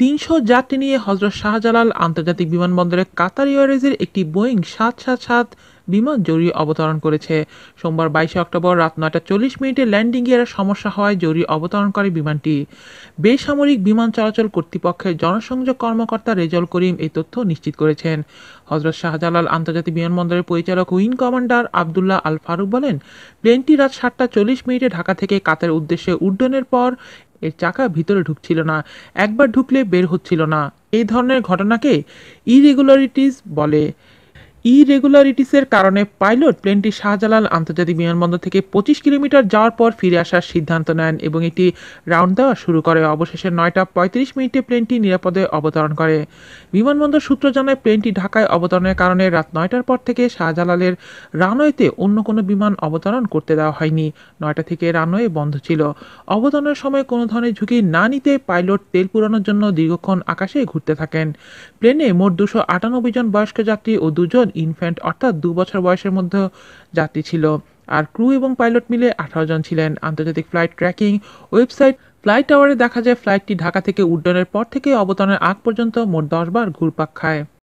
তিনশো যাত্রী নিয়ে হজরত শাহজালাল আন্তর্জাতিক বিমানবন্দরে কাতার এয়ারওয়েজের একটি বোয়িং সাত সাত সাত বিমান জরুরি অবতরণ করেছে সোমবার বাইশে অক্টোবর রাত নয়টা চল্লিশ মিনিটে ল্যান্ডিং গিয়ারের সমস্যা হওয়ায় জরুরি অবতরণ করে বিমানটি বেসামরিক বিমান চলাচল কর্তৃপক্ষের জনসংযোগ কর্মকর্তা রেজল করিম এই তথ্য নিশ্চিত করেছেন হজরত শাহজালাল আন্তর্জাতিক বিমানবন্দরের পরিচালক উইং কমান্ডার আবদুল্লাহ আল ফারুক বলেন প্লেনটি রাত সাতটা চল্লিশ মিনিটে ঢাকা থেকে কাতের উদ্দেশ্যে উড্ডয়নের পর এর চাকা ভিতরে ঢুকছিল না একবার ঢুকলে বের হচ্ছিল না এই ধরনের ঘটনাকে ইরেগুলারিটিস বলে ইরেগুলারিটিসের কারণে পাইলট প্লেনটি শাহজালাল আন্তর্জাতিক বিমানবন্দর থেকে পঁচিশ কিলোমিটার যাওয়ার পর ফিরে আসার সিদ্ধান্ত নেন এবং এটি রাউন্ড দেওয়া শুরু করে অবশেষে নয়টা পঁয়ত্রিশ মিনিটে প্লেনটি নিরাপদে অবতরণ করে বিমানবন্দর সূত্র জানায় প্লেনটি ঢাকায় অবতরণের কারণে রাত নয়টার পর থেকে শাহজালালের রানওয়েতে অন্য কোনো বিমান অবতরণ করতে দেওয়া হয়নি নয়টা থেকে রানওয়ে বন্ধ ছিল অবতরণের সময় কোনো ধরনের ঝুঁকি না নিতে পাইলট তেল পুরানোর জন্য দীর্ঘক্ষণ আকাশে ঘুরতে থাকেন প্লেনে মোট দুশো আটানব্বই জন বয়স্ক যাত্রী ও দুজন ইনফ্যান্ট অর্থাৎ দু বছর বয়সের মধ্যে যাত্রী ছিল আর ক্রু এবং পাইলট মিলে আঠারো জন ছিলেন আন্তর্জাতিক ফ্লাইট ট্র্যাকিং ওয়েবসাইট ফ্লাইট টাওয়ারে দেখা যায় ফ্লাইটটি ঢাকা থেকে উড্ডয়নের পর থেকে অবতরণের আগ পর্যন্ত মোট দশবার ঘুরপাক খায়